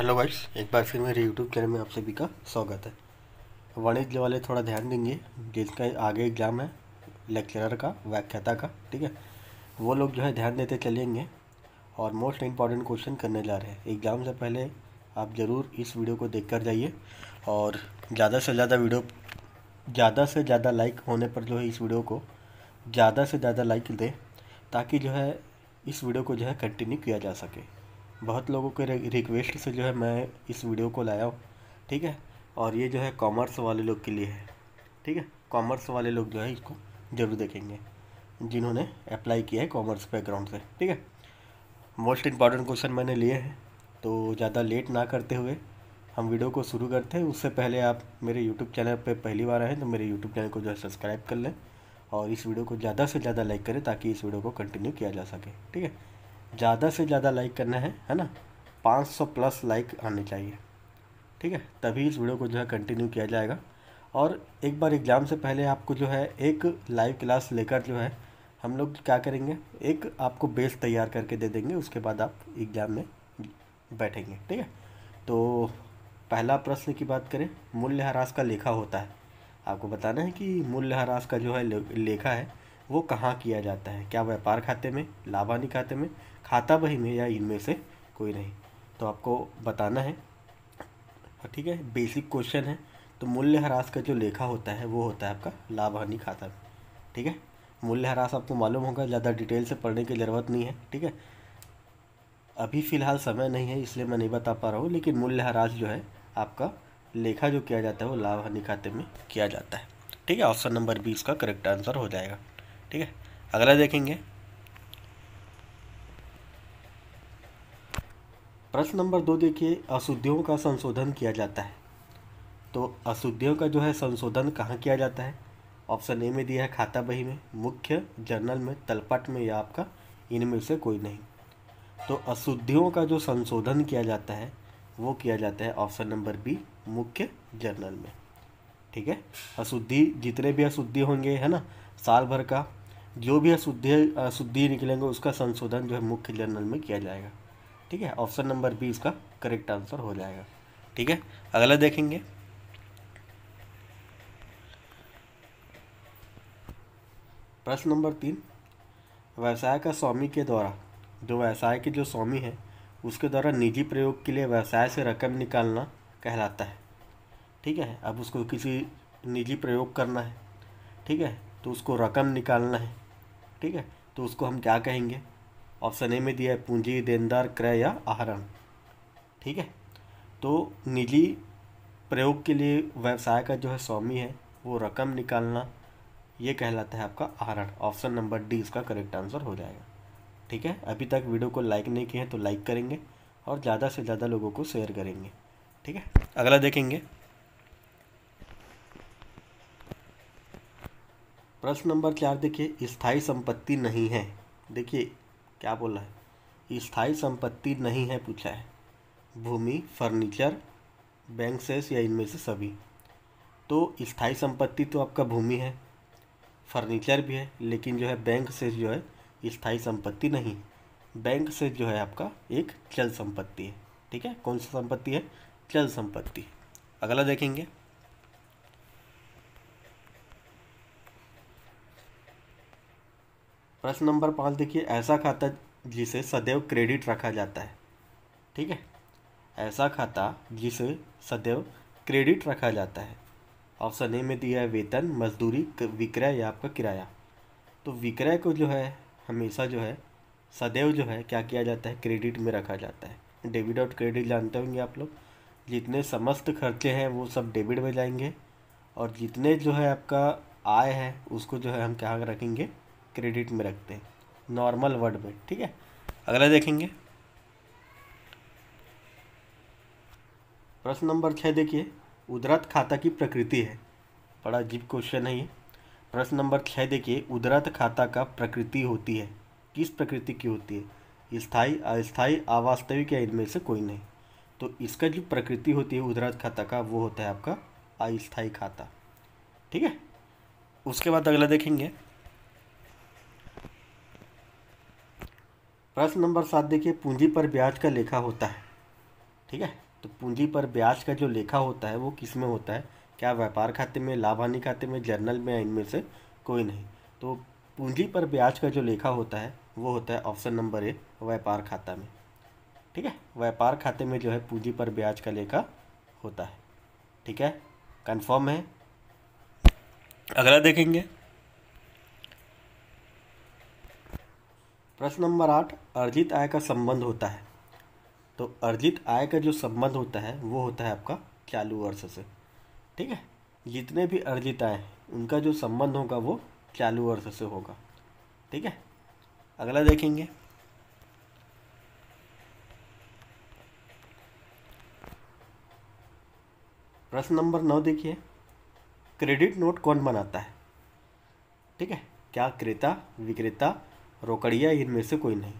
hello guys एक बार फिर मेरे यूट्यूब चैनल में आप सभी का स्वागत है वाणिज्य वाले थोड़ा ध्यान देंगे जिसका आगे एग्ज़ाम है लेक्चरर का व्याख्याता का ठीक है वो लोग जो है ध्यान देते चलेंगे और मोस्ट इम्पॉर्टेंट क्वेश्चन करने जा रहे हैं एग्ज़ाम से पहले आप ज़रूर इस वीडियो को देख कर जाइए और ज़्यादा से ज़्यादा वीडियो ज़्यादा से ज़्यादा लाइक होने पर जो है इस वीडियो को ज़्यादा से ज़्यादा लाइक दें ताकि जो है इस वीडियो को जो है कंटिन्यू किया जा सके बहुत लोगों के रिक्वेस्ट से जो है मैं इस वीडियो को लाया हूँ ठीक है और ये जो है कॉमर्स वाले लोग के लिए है ठीक है कॉमर्स वाले लोग जो है इसको ज़रूर देखेंगे जिन्होंने अप्लाई किया है कॉमर्स बैकग्राउंड से ठीक है मोस्ट इम्पॉर्टेंट क्वेश्चन मैंने लिए हैं तो ज़्यादा लेट ना करते हुए हम वीडियो को शुरू करते हैं उससे पहले आप मेरे यूट्यूब चैनल पर पहली बार आए तो मेरे यूट्यूब चैनल को जो है सब्सक्राइब कर लें और इस वीडियो को ज़्यादा से ज़्यादा लाइक करें ताकि इस वीडियो को कंटिन्यू किया जा सके ठीक है ज़्यादा से ज़्यादा लाइक करना है है ना 500 प्लस लाइक आने चाहिए ठीक है तभी इस वीडियो को जो है कंटिन्यू किया जाएगा और एक बार एग्ज़ाम से पहले आपको जो है एक लाइव क्लास लेकर जो है हम लोग क्या करेंगे एक आपको बेस तैयार करके दे देंगे उसके बाद आप एग्ज़ाम में बैठेंगे ठीक है तो पहला प्रश्न की बात करें मूल्यह्रास का लेखा होता है आपको बताना है कि मूल्यह्रास का जो है लेखा है वो कहाँ किया जाता है क्या व्यापार खाते में लाभानी खाते में खाता बही में या इनमें से कोई नहीं तो आपको बताना है ठीक है बेसिक क्वेश्चन है तो मूल्य ह्रास का जो लेखा होता है वो होता है आपका लाभ हानि खाता में ठीक है मूल्य ह्रास आपको मालूम होगा ज़्यादा डिटेल से पढ़ने की ज़रूरत नहीं है ठीक है अभी फ़िलहाल समय नहीं है इसलिए मैं नहीं बता पा रहा हूँ लेकिन मूल्य ह्रास जो है आपका लेखा जो किया जाता है वो लाभ हानि खाते में किया जाता है ठीक है ऑप्शन नंबर बी इसका करेक्ट आंसर हो जाएगा ठीक है अगला देखेंगे प्रश्न नंबर दो देखिए अशुद्धियों का संशोधन किया जाता है तो अशुद्धियों का जो है संशोधन कहाँ किया जाता है ऑप्शन ए में दिया है खाता बही में मुख्य जर्नल में तलपट में या आपका इनमें से कोई नहीं तो अशुद्धियों का जो संशोधन किया जाता है वो किया जाता है ऑप्शन नंबर बी मुख्य जर्नल में ठीक है अशुद्धि जितने भी अशुद्धि होंगे है ना साल भर का जो भी अशुद्धि अशुद्धि निकलेंगे उसका संशोधन जो है मुख्य जर्नल में किया जाएगा ठीक है ऑप्शन नंबर बी इसका करेक्ट आंसर हो जाएगा ठीक है अगला देखेंगे प्रश्न नंबर तीन व्यवसाय का स्वामी के द्वारा जो व्यवसाय के जो स्वामी है उसके द्वारा निजी प्रयोग के लिए व्यवसाय से रकम निकालना कहलाता है ठीक है अब उसको किसी निजी प्रयोग करना है ठीक है तो उसको रकम निकालना है ठीक है तो उसको हम क्या कहेंगे ऑप्शन ए में दिया है पूंजी देनदार क्रय या आहरण ठीक है तो निजी प्रयोग के लिए व्यवसाय का जो है स्वामी है वो रकम निकालना ये कहलाता है आपका आहरण ऑप्शन नंबर डी इसका करेक्ट आंसर हो जाएगा ठीक है अभी तक वीडियो को लाइक नहीं किए हैं तो लाइक करेंगे और ज़्यादा से ज़्यादा लोगों को शेयर करेंगे ठीक है अगला देखेंगे प्रश्न नंबर चार देखिए स्थाई संपत्ति नहीं है देखिए क्या बोला है स्थाई संपत्ति नहीं है पूछा है भूमि फर्नीचर बैंक सेस या इनमें से सभी तो स्थाई संपत्ति तो आपका भूमि है फर्नीचर भी है लेकिन जो है बैंक से जो है स्थाई संपत्ति नहीं बैंक से जो है आपका एक चल संपत्ति है ठीक है कौन सी संपत्ति है चल संपत्ति अगला देखेंगे प्रश्न नंबर पाँच देखिए ऐसा खाता जिसे सदैव क्रेडिट रखा जाता है ठीक है ऐसा खाता जिसे सदैव क्रेडिट रखा जाता है ऑप्शन ए में दिया है वेतन मजदूरी विक्रय या आपका किराया तो विक्रय को जो है हमेशा जो है सदैव जो है क्या किया जाता है क्रेडिट में रखा जाता है डेबिट और क्रेडिट जानते होंगे आप लोग जितने समस्त खर्चे हैं वो सब डेबिट में जाएंगे और जितने जो है आपका आय है उसको जो है हम क्या रखेंगे क्रेडिट में रखते हैं नॉर्मल वर्ड में ठीक है अगला देखेंगे प्रश्न नंबर छः देखिए उदरत खाता की प्रकृति है बड़ा अजीब क्वेश्चन है ये प्रश्न नंबर छः देखिए उदरत खाता का प्रकृति होती है किस प्रकृति की होती है स्थायी अस्थायी अवास्तविक या इनमें से कोई नहीं तो इसका जो प्रकृति होती है उदरत खाता का वो होता है आपका अस्थाई खाता ठीक है उसके बाद अगला देखेंगे प्रश्न नंबर सात देखिए पूंजी पर ब्याज का लेखा होता है ठीक है तो पूंजी पर ब्याज का जो लेखा होता है वो किस में होता है क्या व्यापार खाते में लाभ हानि खाते में जर्नल में इनमें से कोई नहीं तो पूंजी पर ब्याज का जो लेखा होता है वो होता है ऑप्शन नंबर ए व्यापार खाता में ठीक है व्यापार खाते में जो है पूंजी पर ब्याज का लेखा होता है ठीक है कन्फर्म है अगला देखेंगे प्रश्न नंबर आठ अर्जित आय का संबंध होता है तो अर्जित आय का जो संबंध होता है वो होता है आपका चालू वर्ष से ठीक है जितने भी अर्जित आय उनका जो संबंध होगा वो चालू वर्ष से होगा ठीक है अगला देखेंगे प्रश्न नंबर नौ देखिए क्रेडिट नोट कौन बनाता है ठीक है क्या क्रेता विक्रेता रोकड़िया इनमें से कोई नहीं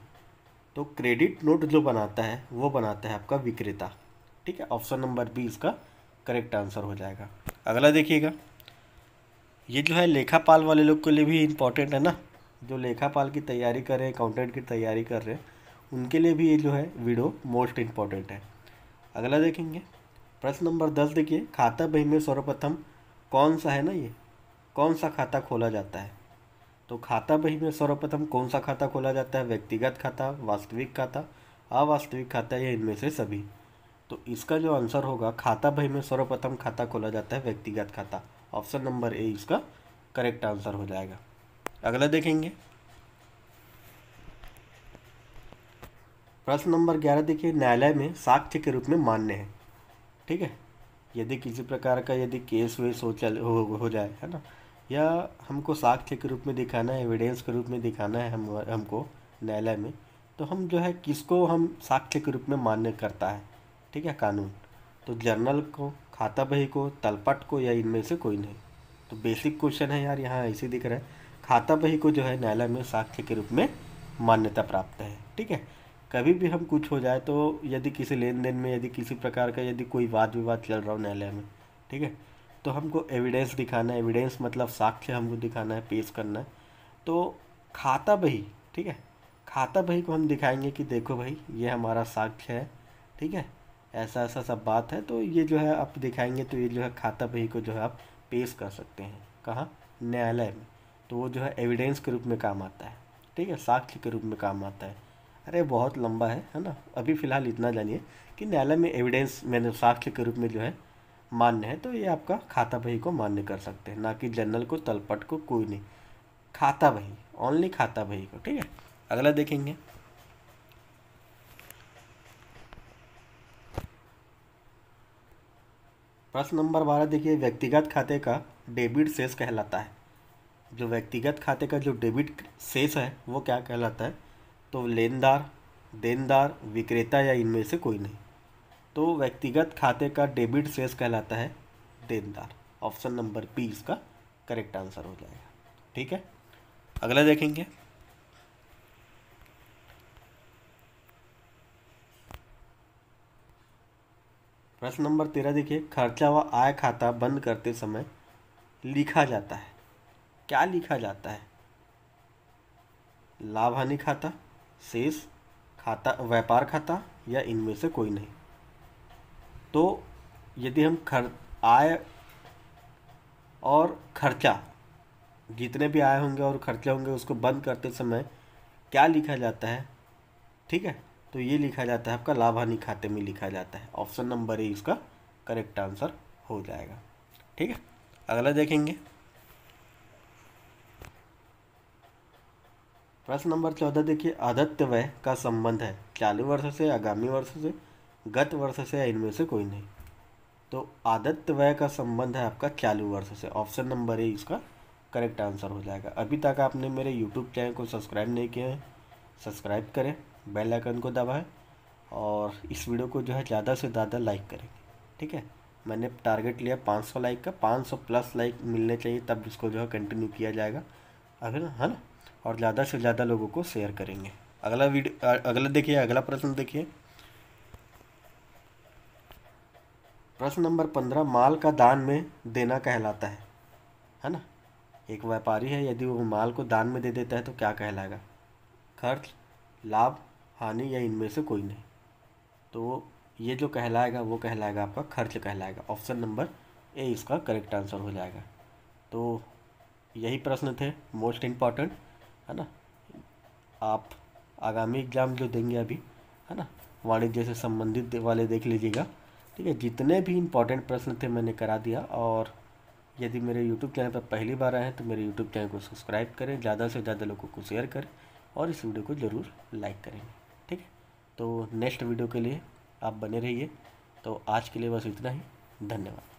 तो क्रेडिट नोट जो बनाता है वो बनाता है आपका विक्रेता ठीक है ऑप्शन नंबर बी इसका करेक्ट आंसर हो जाएगा अगला देखिएगा ये जो है लेखापाल वाले लोग के लिए भी इम्पोर्टेंट है ना जो लेखापाल की तैयारी कर रहे हैं अकाउंटेंट की तैयारी कर रहे हैं उनके लिए भी ये जो है वीडियो मोस्ट इम्पॉर्टेंट है अगला देखेंगे प्रश्न नंबर दस देखिए खाता बही में सर्वप्रथम कौन सा है ना ये कौन सा खाता खोला जाता है तो खाता बही में सर्वप्रथम कौन सा खाता खोला जाता है व्यक्तिगत खाता वास्तविक खाता अवास्तविक खाता या इनमें से सभी तो इसका जो आंसर होगा खाता बही में सर्वप्रथम खाता खोला जाता है व्यक्तिगत खाता ऑप्शन नंबर ए इसका करेक्ट आंसर हो जाएगा अगला देखेंगे प्रश्न नंबर ग्यारह देखिए न्यायालय में साक्ष्य के रूप में मान्य है ठीक है यदि किसी प्रकार का यदि केस वेस हो चल हो, हो जाए है ना या हमको साक्ष्य के रूप में दिखाना है एविडेंस के रूप में दिखाना है हम हमको न्यायालय में तो हम जो है किसको हम साक्ष्य के रूप में मान्य करता है ठीक है कानून तो जर्नल को खाता बही को तलपट को या इनमें से कोई नहीं तो बेसिक क्वेश्चन है यार यहाँ ऐसे दिख रहा है खाता बही को जो है न्यायालय में साक्ष्य के रूप में मान्यता प्राप्त है ठीक है कभी भी हम कुछ हो जाए तो यदि किसी लेन देन में यदि किसी प्रकार का यदि कोई वाद विवाद चल रहा हो न्यायालय में ठीक है तो हमको एविडेंस दिखाना है एविडेंस मतलब साक्ष्य हमको दिखाना है पेश करना है तो खाता बही ठीक है खाता बही को हम दिखाएंगे कि देखो भाई ये हमारा साक्ष्य है ठीक है ऐसा ऐसा सब बात है तो ये जो है आप दिखाएंगे तो ये जो है खाता बही को जो है आप पेश कर सकते हैं कहाँ न्यायालय में तो वो जो है एविडेंस के रूप में काम आता है ठीक है साक्ष्य के रूप में काम आता है अरे बहुत लंबा है है ना अभी फ़िलहाल इतना जानिए कि न्यायालय में एविडेंस मैंने साक्ष्य के रूप में जो है मान्य है तो ये आपका खाता बही को मान्य कर सकते हैं ना कि जनरल को तलपट को कोई नहीं खाता बही ओनली खाता बही को ठीक है अगला देखेंगे प्रश्न नंबर बारह देखिए व्यक्तिगत खाते का डेबिट सेस कहलाता है जो व्यक्तिगत खाते का जो डेबिट सेस है वो क्या कहलाता है तो लेनदार देनदार विक्रेता या इनमें से कोई नहीं तो व्यक्तिगत खाते का डेबिट सेस कहलाता है देनदार ऑप्शन नंबर बी इसका करेक्ट आंसर हो जाएगा ठीक है अगला देखेंगे प्रश्न नंबर तेरह देखिए खर्चा व आय खाता बंद करते समय लिखा जाता है क्या लिखा जाता है लाभ हानि खाता शेष खाता व्यापार खाता या इनमें से कोई नहीं तो यदि हम खर आय और खर्चा जितने भी आए होंगे और खर्चे होंगे उसको बंद करते समय क्या लिखा जाता है ठीक है तो ये लिखा जाता है आपका लाभ हानि खाते में लिखा जाता है ऑप्शन नंबर ए इसका करेक्ट आंसर हो जाएगा ठीक है अगला देखेंगे प्रश्न नंबर चौदह देखिए आदत्य व्यय का संबंध है चालू वर्ष से आगामी वर्ष से गत वर्ष से या इनमें से कोई नहीं तो आदत्त व्यय का संबंध है आपका चालू वर्ष से ऑप्शन नंबर ए इसका करेक्ट आंसर हो जाएगा अभी तक आपने मेरे यूट्यूब चैनल को सब्सक्राइब नहीं किया है सब्सक्राइब करें बेल आइकन को दबाएं और इस वीडियो को जो है ज़्यादा से ज़्यादा लाइक करें ठीक है मैंने टारगेट लिया 500 लाइक का 500 प्लस लाइक मिलने चाहिए तब इसको जो है कंटिन्यू किया जाएगा अगर है ना और ज़्यादा से ज़्यादा लोगों को शेयर करेंगे अगला वीडियो अगला देखिए अगला प्रश्न देखिए प्रश्न नंबर पंद्रह माल का दान में देना कहलाता है है ना एक व्यापारी है यदि वो माल को दान में दे देता है तो क्या कहलाएगा खर्च लाभ हानि या इनमें से कोई नहीं तो ये जो कहलाएगा वो कहलाएगा आपका खर्च कहलाएगा ऑप्शन नंबर ए इसका करेक्ट आंसर हो जाएगा तो यही प्रश्न थे मोस्ट इम्पॉर्टेंट है ना आप आगामी एग्ज़ाम जो देंगे अभी है ना वाणिज्य से संबंधित वाले देख लीजिएगा ठीक है जितने भी इंपॉर्टेंट प्रश्न थे मैंने करा दिया और यदि मेरे यूट्यूब चैनल पर पहली बार आए हैं तो मेरे यूट्यूब चैनल को सब्सक्राइब करें ज़्यादा से ज़्यादा लोगों को शेयर करें और इस वीडियो को ज़रूर लाइक करें ठीक है तो नेक्स्ट वीडियो के लिए आप बने रहिए तो आज के लिए बस इतना ही धन्यवाद